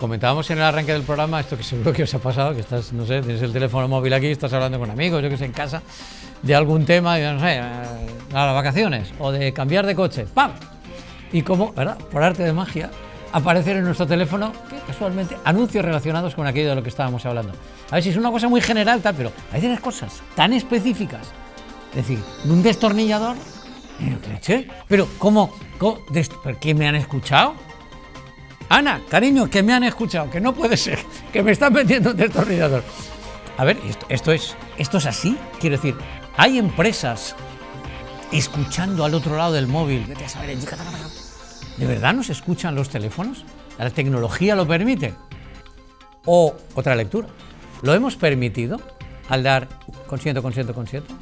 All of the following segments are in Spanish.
Comentábamos en el arranque del programa esto que seguro que os ha pasado, que estás, no sé, tienes el teléfono móvil aquí, estás hablando con amigos, yo que sé, en casa, de algún tema, no sé, eh, a las vacaciones, o de cambiar de coche, ¡pam! Y cómo, ¿verdad? Por arte de magia, aparecen en nuestro teléfono, casualmente, anuncios relacionados con aquello de lo que estábamos hablando. A ver si es una cosa muy general, tal, pero hay las cosas tan específicas. Es decir, un destornillador, pero, ¿cómo? ¿Por qué me han escuchado? Ana, cariño, que me han escuchado, que no puede ser, que me están vendiendo un destornillador. A ver, esto, es, esto es así. Quiero decir, hay empresas escuchando al otro lado del móvil. ¿De verdad nos escuchan los teléfonos? ¿La tecnología lo permite? O otra lectura. ¿Lo hemos permitido al dar consiento, consiento, consiento?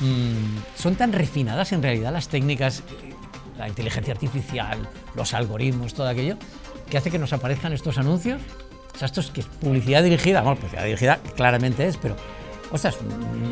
Mm, son tan refinadas en realidad las técnicas, eh, la inteligencia artificial, los algoritmos, todo aquello, ¿Qué hace que nos aparezcan estos anuncios. O sea, esto es que es publicidad dirigida, bueno, publicidad dirigida claramente es, pero Ostras,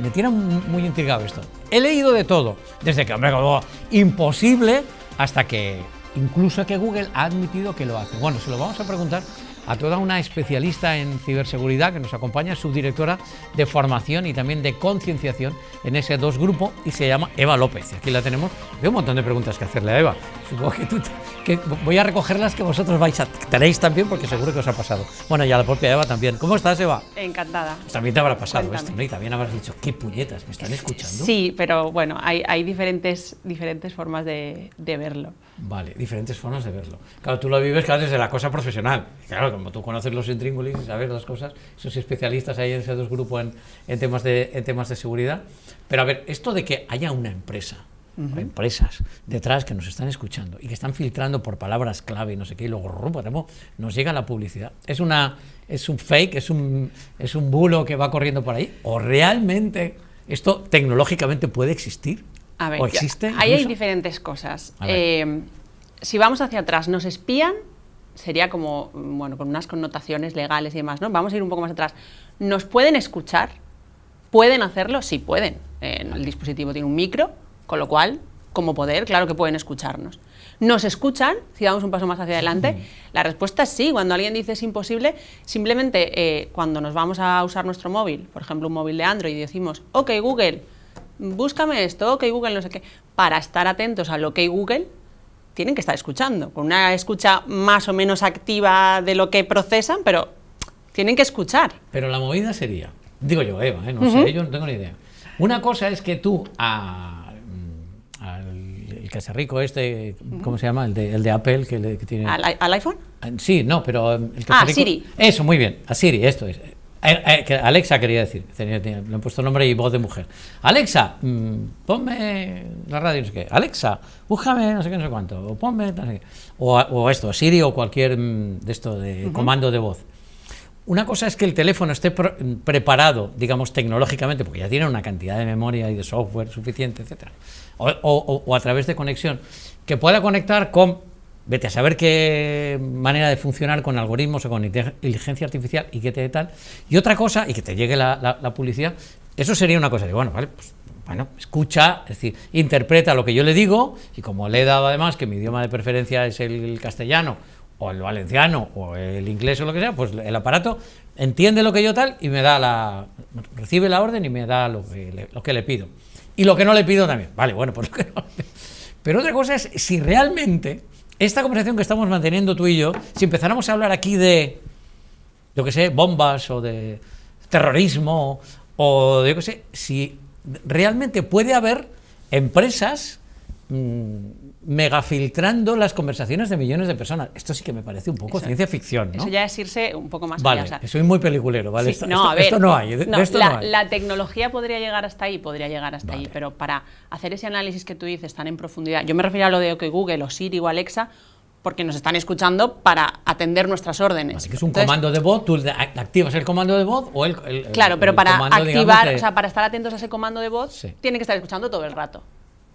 me tiene muy intrigado esto. He leído de todo, desde que, hombre, como imposible, hasta que incluso que Google ha admitido que lo hace. Bueno, se lo vamos a preguntar a toda una especialista en ciberseguridad que nos acompaña, subdirectora de formación y también de concienciación en ese dos grupo y se llama Eva López. Aquí la tenemos. Veo un montón de preguntas que hacerle a Eva. Supongo que tú que voy a recoger las que vosotros vais a tenéis también porque seguro que os ha pasado. Bueno, y a la propia Eva también. ¿Cómo estás, Eva? Encantada. Pues también te habrá pasado esto, ¿no? Y también habrás dicho, qué puñetas, ¿me están escuchando? Sí, pero bueno, hay, hay diferentes, diferentes formas de verlo. Vale, diferentes formas de verlo. Claro, tú lo vives claro, desde la cosa profesional. Claro, como tú conoces los intríngulis y sabes las cosas, sos especialistas ahí en ese dos grupo en, temas de, temas de seguridad. Pero a ver, esto de que haya una empresa, empresas detrás que nos están escuchando y que están filtrando por palabras clave y no sé qué, y luego rumbo, nos llega la publicidad. ¿Es, una, ¿Es un fake? ¿Es un, ¿Es un bulo que va corriendo por ahí? ¿O realmente esto tecnológicamente puede existir? A ver, ¿O existe? Ahí hay diferentes cosas. Eh, si vamos hacia atrás, ¿nos espían? Sería como, mm, bueno, con unas connotaciones legales y demás, ¿no? Vamos a ir un poco más atrás. ¿Nos pueden escuchar? ¿Pueden hacerlo? Sí, pueden. Eh, el dispositivo tiene un micro, con lo cual, como poder, claro que pueden escucharnos. ¿Nos escuchan? Si damos un paso más hacia adelante, la respuesta es sí. Cuando alguien dice es imposible, simplemente eh, cuando nos vamos a usar nuestro móvil, por ejemplo, un móvil de Android, y decimos, ok, Google, búscame esto, ok, Google, no sé qué, para estar atentos a lo ok, Google, tienen que estar escuchando, con una escucha más o menos activa de lo que procesan, pero tienen que escuchar. Pero la movida sería, digo yo, Eva, ¿eh? no sé, yo no tengo ni idea. Una cosa es que tú mm, al el, este, ¿cómo se llama? El de, Apple que, tiene... ¿Al, iPhone? Ah, sí, no, pero... Mm, el ah, Siri. Eso, muy bien, a Siri, esto es. Eh, eh, Alexa quería decir, le han puesto nombre y voz de mujer. Alexa, mm, ponme la radio, no sé qué. Alexa, búscame no sé qué, no sé cuánto. O ponme, no sé O, esto, Siri o cualquier mm, de esto de comando de voz. Una cosa es que el teléfono esté preparado, digamos, tecnológicamente, porque ya tiene una cantidad de memoria y de software suficiente, etc. o a través de conexión, que pueda conectar con vete a saber qué manera de funcionar con algoritmos o con inteligencia artificial y qué te tal. Y otra cosa, y que te llegue la, publicidad, eso sería una cosa de, bueno, vale, pues bueno, escucha, es decir, interpreta lo que yo le digo, y como le he dado además que mi idioma de preferencia es el castellano, o el valenciano, o el inglés, o lo que sea, pues el aparato entiende lo que yo tal y me da la. recibe la orden y me da lo que le, lo que le pido. Y lo que no le pido también. Vale, bueno, pues lo que no. Pero otra cosa es si realmente esta conversación que estamos manteniendo tú y yo, si empezáramos a hablar aquí de, yo que sé, bombas o de terrorismo o de, yo sé, si realmente puede haber empresas Mm, megafiltrando las conversaciones de millones de personas. Esto sí que me parece un poco ciencia ficción, ¿no? Eso ya es irse un poco más soy muy peliculero, ¿vale? esto, no, hay, la, tecnología podría llegar hasta ahí, podría llegar hasta ahí, pero para hacer ese análisis que tú dices tan en profundidad, yo me refiero a lo de que Google o Siri o Alexa porque nos están escuchando para atender nuestras órdenes. Así que es un comando de voz, tú activas el comando de voz o el... claro, pero para activar, o sea, para estar atentos a ese comando de voz, tiene que estar escuchando todo el rato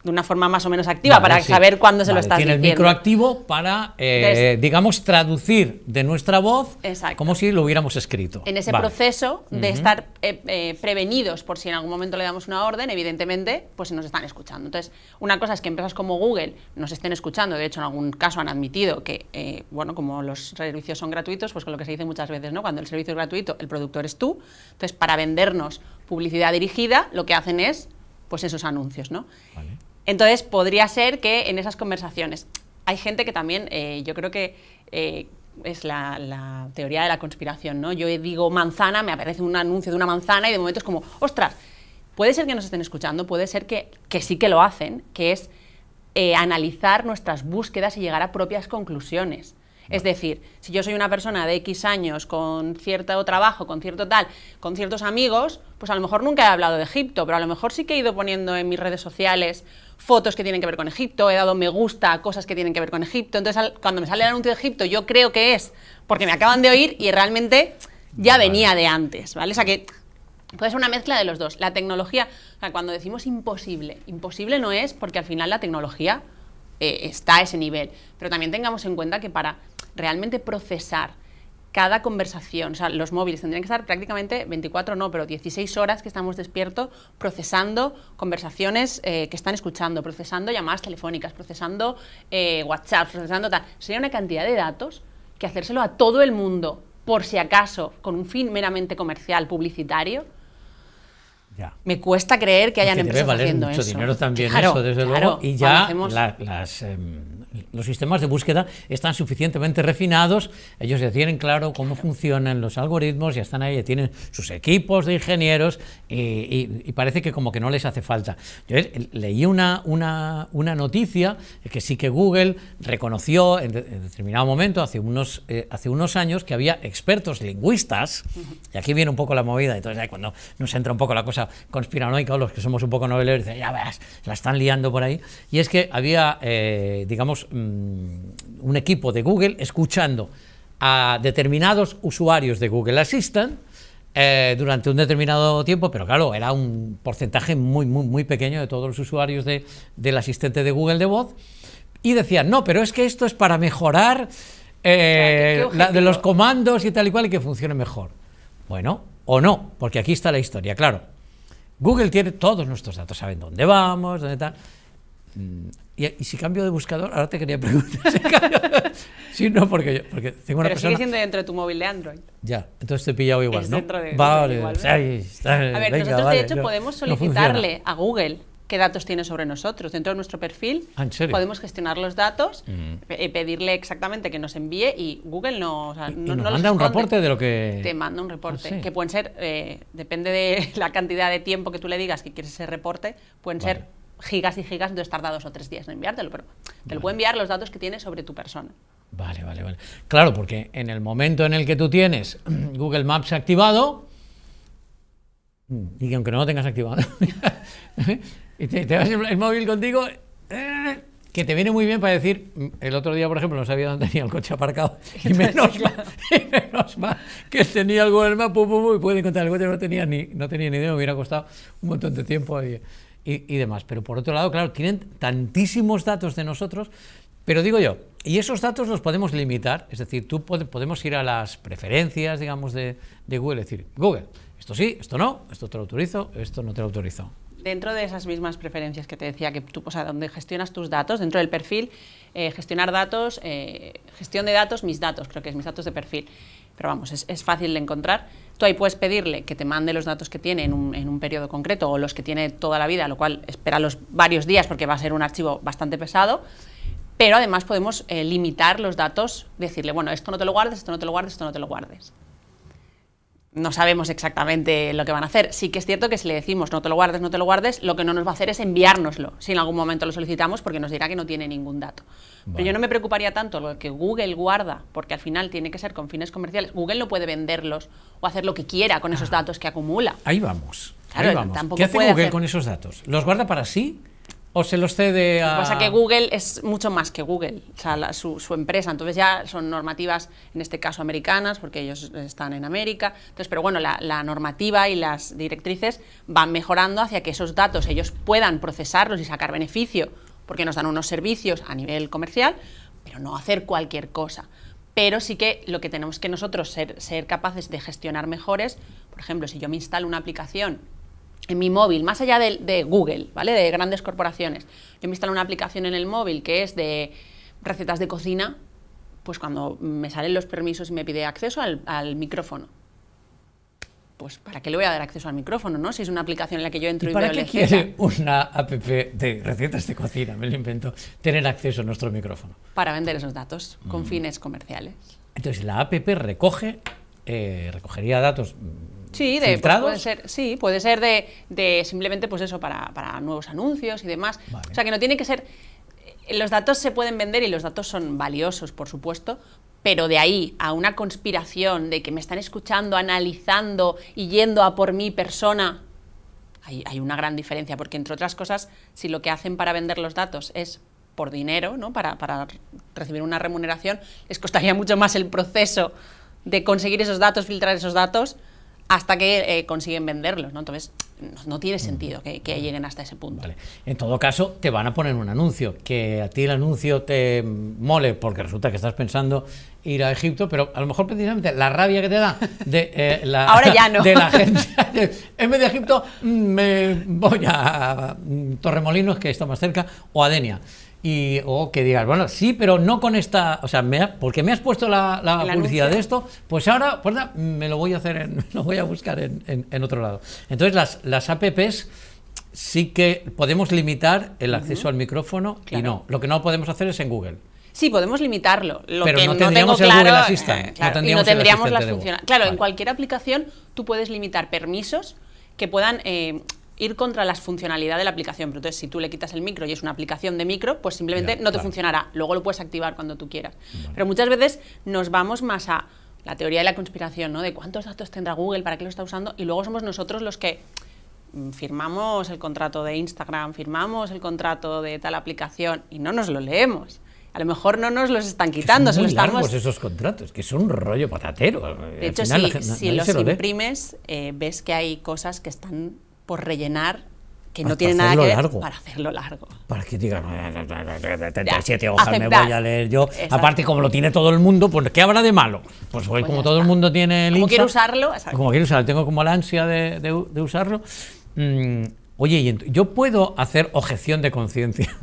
de una forma más o menos activa para saber cuándo se lo estás tiene el micro activo para, eh, digamos, traducir de nuestra voz como si lo hubiéramos escrito. En ese proceso de estar eh, eh, prevenidos por si en algún momento le damos una orden, evidentemente, pues nos están escuchando. Entonces, una cosa es que empresas como Google nos estén escuchando, de hecho, en algún caso han admitido que, bueno, como los servicios son gratuitos, pues con lo que se dice muchas veces, ¿no? Cuando el servicio es gratuito, el productor es tú. Entonces, para vendernos publicidad dirigida, lo que hacen es, pues, esos anuncios, ¿no? Entonces, podría ser que en esas conversaciones hay gente que también, eh, yo creo que eh, es la, teoría de la conspiración, ¿no? Yo digo manzana, me aparece un anuncio de una manzana y de momento es como, ostras, puede ser que nos estén escuchando, puede ser que, sí que lo hacen, que es eh, analizar nuestras búsquedas y llegar a propias conclusiones. Es decir, si yo soy una persona de X años con cierto trabajo, con cierto tal, con ciertos amigos, pues a lo mejor nunca he hablado de Egipto, pero a lo mejor sí que he ido poniendo en mis redes sociales fotos que tienen que ver con Egipto, he dado me gusta a cosas que tienen que ver con Egipto. Entonces, cuando me sale el anuncio de Egipto, yo creo que es porque me acaban de oír y realmente ya venía de antes, ¿vale? O sea que puede ser una mezcla de los dos. La tecnología, cuando decimos imposible, imposible no es porque al final la tecnología eh, está a ese nivel. Pero también tengamos en cuenta que para realmente procesar cada conversación. O sea, los móviles tendrían que estar prácticamente 24, no, pero 16 horas que estamos despiertos procesando conversaciones eh, que están escuchando, procesando llamadas telefónicas, procesando eh, WhatsApp, procesando tal. Sería una cantidad de datos que hacérselo a todo el mundo, por si acaso, con un fin meramente comercial, publicitario. Me cuesta creer que hayan dinero también Y ya las... Em, los sistemas de búsqueda están suficientemente refinados, ellos ya tienen claro cómo funcionan los algoritmos, ya están ahí, tienen sus equipos de ingenieros y, parece que como que no les hace falta. Yo leí una, una, noticia que sí que Google reconoció en, determinado momento, hace unos, eh, hace unos años, que había expertos lingüistas, y aquí viene un poco la movida, entonces cuando nos entra un poco la cosa conspiranoica, los que somos un poco noveleros, dicen, ya ves la están liando por ahí, y es que había, eh, digamos, Mm, un equipo de Google escuchando a determinados usuarios de Google Assistant eh, durante un determinado tiempo, pero claro, era un porcentaje muy, muy, muy pequeño de todos los usuarios del asistente de Google de voz, y decían, no, pero es que esto es para mejorar eh, de los comandos y tal y cual y que funcione mejor. Bueno, o no, porque aquí está la historia, claro. Google tiene todos nuestros datos, saben dónde vamos, dónde tal. Mm, y, si cambio de buscador, ahora te quería preguntar. Si cambio sí, no, porque, tengo una Pero sigue siendo dentro de tu móvil de Android. Ya, entonces te he pillado igual, ¿no? vale, igual, A ver, nosotros de hecho podemos solicitarle a Google qué datos tiene sobre nosotros. Dentro de nuestro perfil ah, podemos gestionar los datos, Y mm. eh, pedirle exactamente que nos envíe y Google no, o nos manda un reporte de lo que... Te manda un reporte, ah, que pueden ser, eh, depende de la cantidad de tiempo que tú le digas que quieres ese reporte, pueden ser gigas y gigas, de estar dados o tres días en enviártelo, pero te lo puede enviar los datos que tienes sobre tu persona. Vale, vale, vale. Claro, porque en el momento en el que tú tienes Google Maps activado, y que aunque no lo tengas activado, y te, vas vas el, móvil contigo, eh, que te viene muy bien para decir, mm, el otro día, por ejemplo, no sabía dónde tenía el coche aparcado, y menos, mal, que tenía el Google Maps, y puede encontrar el coche, no tenía ni, no tenía ni idea, me hubiera costado un montón de tiempo ahí y, demás. Pero por otro lado, claro, tienen tantísimos datos de nosotros pero digo yo, y esos datos los podemos limitar, es decir, tú podemos ir a las preferencias, digamos, de, de, Google, decir, Google, esto sí, esto no, esto te lo autorizo, esto no te lo autorizo. Dentro de esas mismas preferencias que te decía, que tú, o sea, donde gestionas tus datos, dentro del perfil, eh, gestionar datos, eh, gestión de datos, mis datos, creo que es mis datos de perfil. Pero vamos, es, fácil de encontrar. Tú ahí puedes pedirle que te mande los datos que tiene en un, en periodo concreto o los que tiene toda la vida, lo cual espera los varios días porque va a ser un archivo bastante pesado. Pero además podemos eh, limitar los datos, decirle, bueno, esto no te lo guardes, esto no te lo guardes, esto no te lo guardes no sabemos exactamente lo que van a hacer. Sí que es cierto que si le decimos no te lo guardes, no te lo guardes, lo que no nos va a hacer es enviárnoslo, si en algún momento lo solicitamos, porque nos dirá que no tiene ningún dato. Pero yo no me preocuparía tanto lo que Google guarda, porque al final tiene que ser con fines comerciales. Google no puede venderlos o hacer lo que quiera con esos ah. datos que acumula. Ahí vamos. ahí vamos. ¿Qué hace Google con esos datos? ¿Los guarda para sí? se los cede a... Lo que pasa que Google es mucho más que Google, su, empresa, entonces ya son normativas, en este caso americanas, porque ellos están en América, entonces, pero bueno, la, normativa y las directrices van mejorando hacia que esos datos ellos puedan procesarlos y sacar beneficio, porque nos dan unos servicios a nivel comercial, pero no hacer cualquier cosa pero sí que lo que tenemos que nosotros ser, ser, capaces de gestionar mejores, por ejemplo, si yo me instalo una aplicación en mi móvil, más allá de, Google, ¿vale? De grandes corporaciones. Yo me instalo una aplicación en el móvil que es de recetas de cocina, pues cuando me salen los permisos y me pide acceso al, micrófono. Pues, ¿para qué le voy a dar acceso al micrófono, no? Si es una aplicación en la que yo entro y, y para una app de recetas de cocina, me lo invento, tener acceso a nuestro micrófono? Para vender esos datos con mm. fines comerciales. Entonces, la app recoge, eh, recogería datos Sí, pues, puede ser, sí, puede ser de, de simplemente pues eso, para, para, nuevos anuncios y demás. O sea, que no tiene que ser... Eh, los datos se pueden vender y los datos son valiosos, por supuesto, pero de ahí a una conspiración de que me están escuchando, analizando y yendo a por mi persona, hay, hay una gran diferencia, porque entre otras cosas, si lo que hacen para vender los datos es por dinero, ¿no? para, para recibir una remuneración, les costaría mucho más el proceso de conseguir esos datos, filtrar esos datos, hasta que eh, consiguen venderlos, ¿no? Entonces, no, tiene sentido que, lleguen hasta ese punto. En todo caso, te van a poner un anuncio, que a ti el anuncio te mole, porque resulta que estás pensando ir a Egipto, pero a lo mejor precisamente la rabia que te da de, eh, la, de la gente, en vez de Egipto, mm, me voy a mm, Torremolinos, que está más cerca, o a Denia y o que digas, bueno, sí, pero no con esta, o sea, porque me has puesto la, publicidad de esto, pues ahora pues, me lo voy a hacer, lo voy a buscar en, otro lado. Entonces las, las apps sí que podemos limitar el acceso al micrófono y no, lo que no podemos hacer es en Google. Sí, podemos limitarlo. Lo pero que no tendríamos claro, Google Assistant. Eh, no Claro, en cualquier aplicación tú puedes limitar permisos que puedan eh, ir contra las funcionalidades de la aplicación. Pero entonces, si tú le quitas el micro y es una aplicación de micro, pues simplemente no te funcionará. Luego lo puedes activar cuando tú quieras. Pero muchas veces nos vamos más a la teoría de la conspiración, ¿no? De cuántos datos tendrá Google, para qué lo está usando, y luego somos nosotros los que mm, firmamos el contrato de Instagram, firmamos el contrato de tal aplicación y no nos lo leemos. A lo mejor no nos los están quitando, que son muy se los esos contratos, que son un rollo patatero. De hecho, si, los lo imprimes, eh, ves que hay cosas que están por rellenar que no tiene nada que ver para hacerlo largo. Para que digan, 37 hojas me voy a leer yo. Aparte, como lo tiene todo el mundo, pues ¿qué habrá de malo? Pues, como todo el mundo tiene el Como quiero usarlo. Como quiero usarlo, tengo como la ansia de, usarlo. oye, yo puedo hacer objeción de conciencia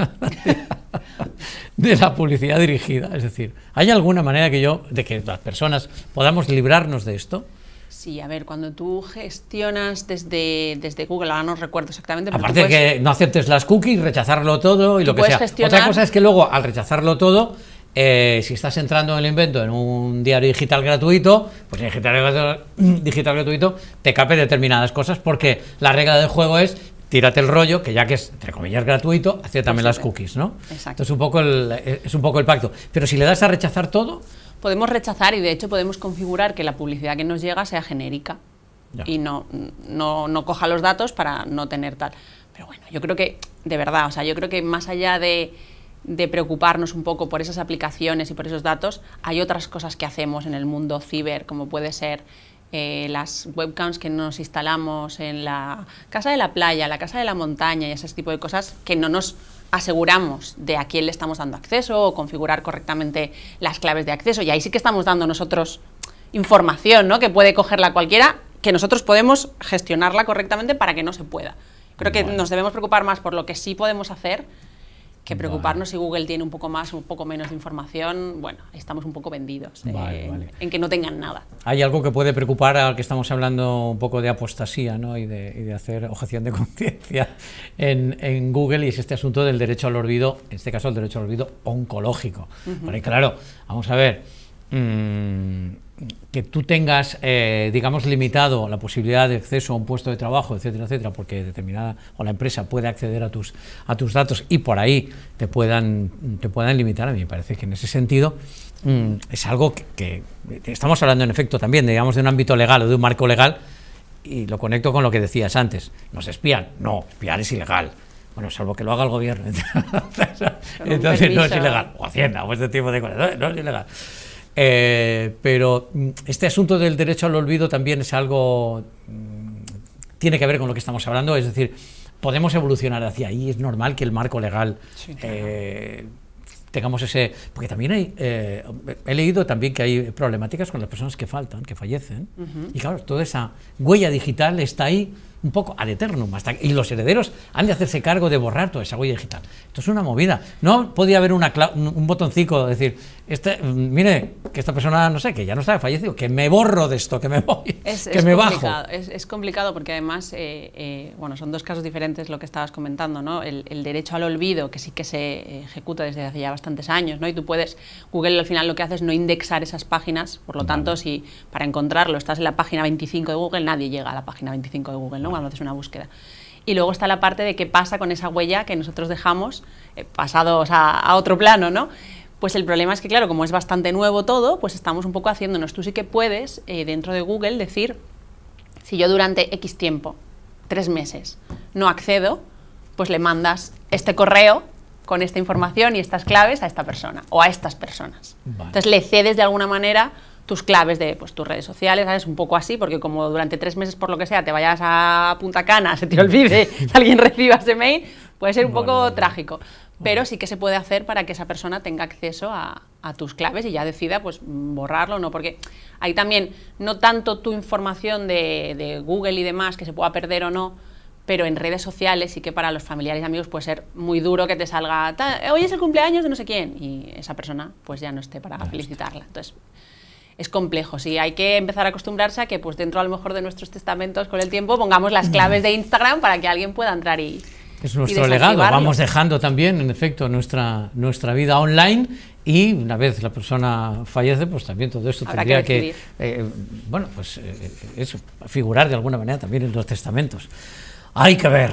de la publicidad dirigida. Es decir, ¿hay alguna manera que yo, de que las personas podamos librarnos de esto? Sí, a ver, cuando tú gestionas desde, Google, ahora no recuerdo exactamente. Aparte de que no aceptes las cookies, rechazarlo todo y lo que sea. Otra cosa es que luego, al rechazarlo todo, eh, si estás entrando en el invento en un diario digital gratuito, pues en digital, digital gratuito te cape determinadas cosas porque la regla del juego es tírate el rollo, que ya que es, entre comillas, gratuito, aceptame las cookies, ¿no? Exacto. un poco es un poco el pacto. Pero si le das a rechazar todo, podemos rechazar y de hecho podemos configurar que la publicidad que nos llega sea genérica y no, no, coja los datos para no tener tal. Pero bueno, yo creo que, de verdad, o sea, yo creo que más allá de preocuparnos un poco por esas aplicaciones y por esos datos, hay otras cosas que hacemos en el mundo ciber, como puede ser eh, las webcams que nos instalamos en la casa de la playa, la casa de la montaña y ese tipo de cosas que no nos aseguramos de a quién le estamos dando acceso o configurar correctamente las claves de acceso. Y ahí sí que estamos dando nosotros información, ¿no? Que puede cogerla cualquiera, que nosotros podemos gestionarla correctamente para que no se pueda. Creo que nos debemos preocupar más por lo que sí podemos hacer que preocuparnos si Google tiene un poco más, o un poco menos de información, bueno, estamos un poco vendidos eh, en que no tengan nada. Hay algo que puede preocupar al que estamos hablando un poco de apostasía ¿no? y, de, hacer objeción de conciencia en, Google y es este asunto del derecho al olvido, en este caso el derecho al olvido oncológico. claro, vamos a ver... Mm, que tú tengas, eh, digamos, limitado la posibilidad de acceso a un puesto de trabajo, etcétera, etcétera, porque determinada o la empresa puede acceder a tus, a tus datos y por ahí te puedan, te puedan limitar, a mí me parece que en ese sentido mm, es algo que, estamos hablando en efecto también, digamos, de un ámbito legal o de un marco legal, y lo conecto con lo que decías antes, ¿nos espían? No, espiar es ilegal. Bueno, salvo que lo haga el gobierno. Entonces, no es ilegal. O Hacienda, o este tipo de cosas. no es ilegal. Eh, pero mm, este asunto del derecho al olvido también es algo, mm, tiene que ver con lo que estamos hablando, es decir, podemos evolucionar hacia ahí, es normal que el marco legal... Eh, tengamos ese... Porque también hay... Eh, he leído también que hay problemáticas con las personas que faltan, que fallecen. Y claro, toda esa huella digital está ahí un poco ad eterno y los herederos han de hacerse cargo de borrar toda esa huella digital. Esto es una movida. No podía haber una, un botoncito, decir, este, mm, mire, que esta persona, no sé, que ya no está fallecido, que me borro de esto, que me voy, que me bajo. Es, complicado porque además, eh, eh, bueno, son dos casos diferentes lo que estabas comentando, ¿no? El, derecho al olvido, que sí que se ejecuta desde hace ya bastantes años, ¿no? Y tú puedes, Google al final lo que hace es no indexar esas páginas, por lo tanto, si para encontrarlo estás en la página 25 de Google, nadie llega a la página 25 de Google, cuando haces una búsqueda. Y luego está la parte de qué pasa con esa huella que nosotros dejamos eh, pasados a, otro plano, ¿no? Pues el problema es que, claro, como es bastante nuevo todo, pues estamos un poco haciéndonos. Tú sí que puedes, eh, dentro de Google, decir, si yo durante X tiempo, tres meses, no accedo, pues le mandas este correo con esta información y estas claves a esta persona o a estas personas. Entonces le cedes de alguna manera tus claves de pues, tus redes sociales, ¿sabes? Un poco así, porque como durante tres meses, por lo que sea, te vayas a Punta Cana, se te mm. olvide, alguien reciba ese mail, puede ser un poco trágico. Pero sí que se puede hacer para que esa persona tenga acceso a, tus claves y ya decida pues borrarlo o no, porque hay también no tanto tu información de, Google y demás que se pueda perder o no, pero en redes sociales sí que para los familiares y amigos puede ser muy duro que te salga, hoy es el cumpleaños de no sé quién, y esa persona pues ya no esté para felicitarla. Entonces, es complejo. Sí, hay que empezar a acostumbrarse a que pues dentro a lo mejor de nuestros testamentos con el tiempo pongamos las claves de Instagram para que alguien pueda entrar y... Es nuestro legado, vamos dejando también, en efecto, nuestra, nuestra vida online y una vez la persona fallece, pues también todo esto tendría que, eh, bueno, pues eh, eh, eso, figurar de alguna manera también en los testamentos. Hay que ver.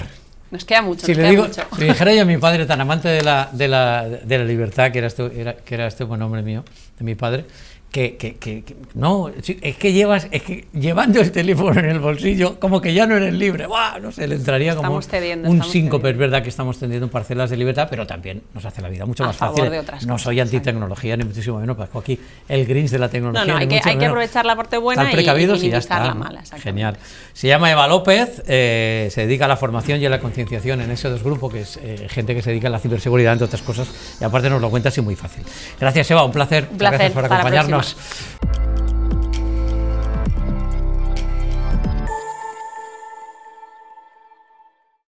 Nos queda mucho. Si le digo, dijera yo a mi padre tan amante de la, de la, de la libertad que era este, que era este buen hombre mío, de mi padre, que, no, es que llevas, es que llevando el teléfono en el bolsillo, como que ya no eres libre, ¡Buah! no sé, le entraría como un síncope, es verdad que estamos tendiendo parcelas de libertad, pero también nos hace la vida mucho más fácil. De otras no soy antitecnología, ni muchísimo menos, pero pues aquí el grins de la tecnología. No, hay, que, aprovechar la parte buena y, y, la mala. Genial. Se llama Eva López, eh, se dedica a la formación y a la concienciación en ese dos grupos que es eh, gente que se dedica a la ciberseguridad, entre otras cosas, y aparte nos lo cuenta así muy fácil. Gracias Eva, un placer. Un placer gracias por acompañarnos. nós.